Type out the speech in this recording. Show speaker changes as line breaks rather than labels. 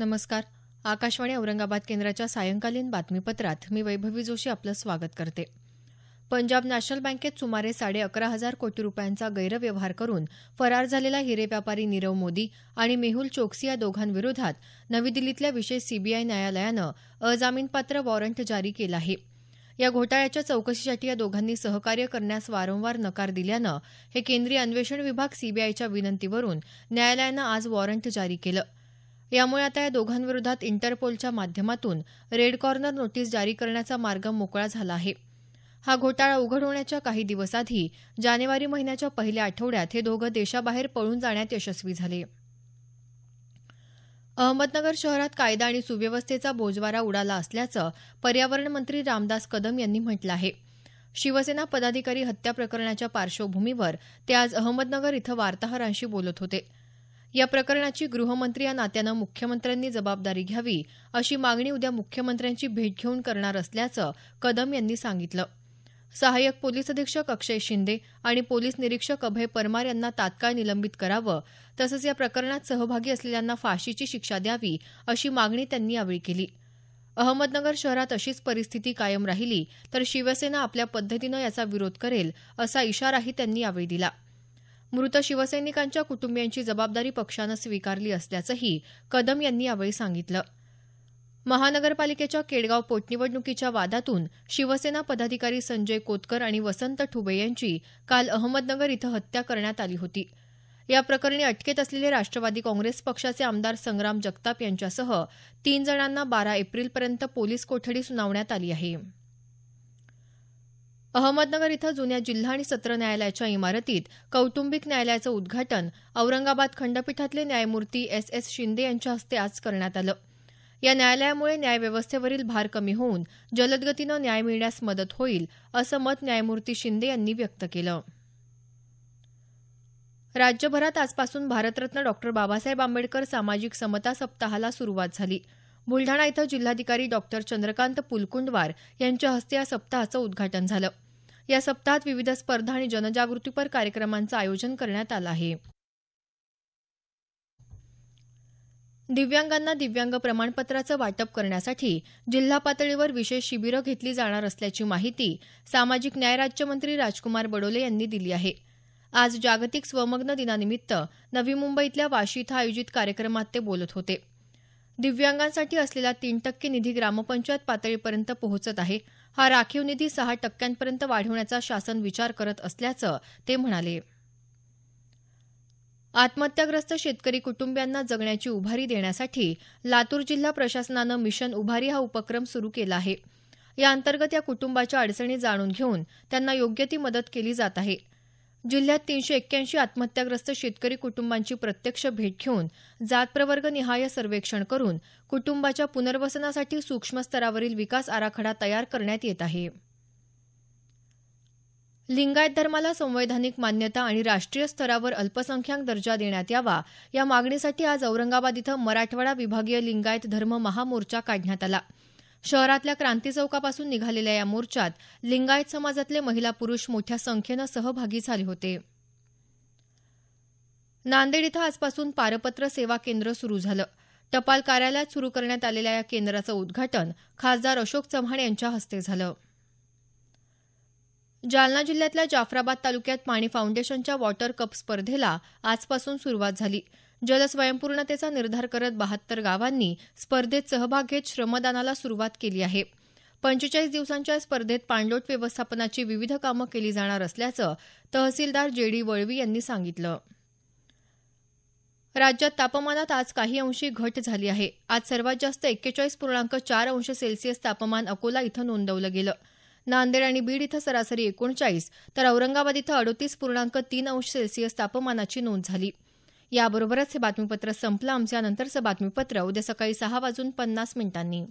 नमस्कार आकाशवाणी औरंगाबाद केंद्राच्या सायंकालीन बातमीपत्रात मी वैभवी जोशी आपलं स्वागत करते पंजाब नॅशनल बँकेत सुमारे साडे अकरा हजार कोटी रुपयांचा गैरव्यवहार करून फरार झालेला हिरे व्यापारी नीरव मोदी आणि मेहुल चोक्सी या दोघांविरोधात नवी दिल्लीतल्या विशेष सीबीआय न्यायालयानं अजामीनपात्र वॉरंट जारी केलं आहे या घोटाळ्याच्या चौकशीसाठी या दोघांनी सहकार्य करण्यास वारंवार नकार दिल्यानं हे केंद्रीय अन्वेषण विभाग सीबीआयच्या विनंतीवरून न्यायालयानं आज वॉरंट जारी केलं यामुळे आता या दोघांविरोधात इंटरपोलच्या माध्यमातून रेड कॉर्नर नोटीस जारी करण्याचा मार्ग मोकळा झाला आहे हा घोटाळा उघड होण्याच्या काही दिवस आधी जानेवारी महिन्याच्या पहिल्या आठवड्यात हे दोघं देशाबाहेर पळून जाण्यात यशस्वी झाले अहमदनगर शहरात कायदा आणि सुव्यवस्थेचा बोजवारा उडाला असल्याचं पर्यावरण मंत्री रामदास कदम यांनी म्हटलं आहे शिवसेना पदाधिकारी हत्या प्रकरणाच्या पार्श्वभूमीवर ते आज अहमदनगर इथं वार्ताहरांशी बोलत होते या प्रकरणाची गृहमंत्री या नात्यानं मुख्यमंत्र्यांनी जबाबदारी घ्यावी अशी मागणी उद्या मुख्यमंत्र्यांची भेट घेऊन करणार असल्याचं कदम यांनी सांगितलं सहाय्यक पोलीस अधीक्षक अक्षय शिंदे आणि पोलीस निरीक्षक अभय परमार यांना तात्काळ निलंबित करावं तसंच या प्रकरणात सहभागी असलेल्यांना फाशीची शिक्षा द्यावी अशी मागणी त्यांनी यावेळी केली अहमदनगर शहरात अशीच परिस्थिती कायम राहिली तर शिवसेना आपल्या पद्धतीनं याचा विरोध करेल असा इशाराही त्यांनी यावेळी दिला मृत शिवसैनिकांच्या कुटुंबियांची जबाबदारी पक्षानं स्वीकारली असल्याचंही कदम यांनी यावेळी सांगितलं महानगरपालिकेच्या केडगाव पोटनिवडणुकीच्या वादातून शिवसेना पदाधिकारी संजय कोतकर आणि वसंत ठुबे यांची काल अहमदनगर इथं हत्या करण्यात आली होती या प्रकरणी अटकेत असलेले राष्ट्रवादी काँग्रेस पक्षाचे आमदार संग्राम जगताप यांच्यासह तीन जणांना बारा एप्रिलपर्यंत पोलीस कोठडी सुनावण्यात आली आहे अहमदनगर इथं जुन्या जिल्हा आणि सत्र न्यायालयाच्या इमारतीत कौटुंबिक न्यायालयाचं उद्घाटन औरंगाबाद खंडपीठातले न्यायमूर्ती एस एस शिंदे यांच्या हस्ते आज करण्यात आलं या न्यायालयामुळे न्यायव्यवस्थेवरील भार कमी होऊन जलदगतीनं न्याय मिळण्यास मदत होईल असं मत न्यायमूर्ती शिंदे यांनी व्यक्त केलं राज्यभरात आजपासून भारतरत्न डॉ बाबासाहेब आंबेडकर सामाजिक समता सप्ताहाला सुरुवात झाली बुलढाणा इथं जिल्हाधिकारी डॉ चंद्रकांत पुलकुंडवार यांच्या हस्ते या सप्ताहाचं उद्घाटन झालं या सप्ताहात विविध स्पर्धा आणि जनजागृतीपर कार्यक्रमांचं आयोजन करण्यात आलं आहे दिव्यांगांना दिव्यांग प्रमाणपत्राचं वाटप करण्यासाठी जिल्हा पातळीवर विशेष शिबिरं घेतली जाणार असल्याची माहिती सामाजिक न्याय राज्यमंत्री राजकुमार बडोले यांनी दिली आहे आज जागतिक स्वमग्न दिनानिमित्त नवी मुंबईतल्या वाशी इथं आयोजित कार्यक्रमात ते बोलत होते दिव्यांगांसाठी असलेला तीन टक्के निधी ग्रामपंचायत पातळीपर्यंत पोहोचत आहे हा राखीव निधी सहा टक्क्यांपर्यंत वाढवण्याचा शासन विचार करत असल्याचं ते म्हणाले आत्महत्याग्रस्त शेतकरी कुटुंबियांना जगण्याची उभारी देण्यासाठी लातूर जिल्हा प्रशासनानं मिशन उभारी हा उपक्रम सुरू केला आहे या अंतर्गत या कुटुंबाच्या अडचणी जाणून घेऊन त्यांना योग्य ती मदत केली जात आहे जिल्ह्यात तीनशे एक्क्याऐंशी आत्महत्याग्रस्त शेतकरी कुटुंबांची प्रत्यक्ष भेट घेऊन जात निहाय सर्वेक्षण करून कुटुंबाच्या पुनर्वसनासाठी सूक्ष्म स्तरावरील विकास आराखडा तयार करण्यात येत आहे लिंगायत धर्माला संवैधानिक मान्यता आणि राष्ट्रीय स्तरावर अल्पसंख्याक दर्जा देण्यात यावा या मागणीसाठी आज औरंगाबाद इथं मराठवाडा विभागीय लिंगायत धर्म महामोर्चा काढण्यात आला शहरातल्या क्रांती चौकापासून निघालेल्या या मोर्चात लिंगायत समाजातले महिला पुरुष मोठ्या संख्येनं सहभागी झाले होते नांदेड इथं आजपासून पारपत्र सेवा केंद्र सुरू झालं टपाल कार्यालयात सुरू करण्यात आलेल्या या केंद्राचं उद्घाटन खासदार अशोक चव्हाण यांच्या हस्ते झालं जालना जिल्ह्यातल्या जाफराबाद तालुक्यात पाणी फाउंडेशनच्या वॉटर कप स्पर्धेला आजपासून सुरुवात झाली जलस्वयंपूर्णतेचा निर्धार करत बहात्तर गावांनी स्पर्धेत सहभाग घेत श्रमदानाला सुरुवात केली आहे पंचेचाळीस दिवसांच्या स्पर्धेत पाणलोट व्यवस्थापनाची विविध कामं केली जाणार असल्याचं तहसीलदार जे डी वळवी यांनी सांगितलं राज्यात तापमानात आज काही अंशी घट झाली आहे आज सर्वात जास्त एक्केचाळीस पूर्णांक चार अंश सेल्सिअस तापमान अकोला इथं नोंदवलं गेलं नांदेड आणि बीड इथं सरासरी एकोणचाळीस तर औरंगाबाद इथं अडोतीस पूर्णांक तीन अंश सेल्सिअस तापमानाची नोंद झाली याबरोबरच हे बातमीपत्र संपलं आमच्या नंतरचं बातमीपत्र उद्या सकाळी सहा वाजून पन्नास मिनिटांनी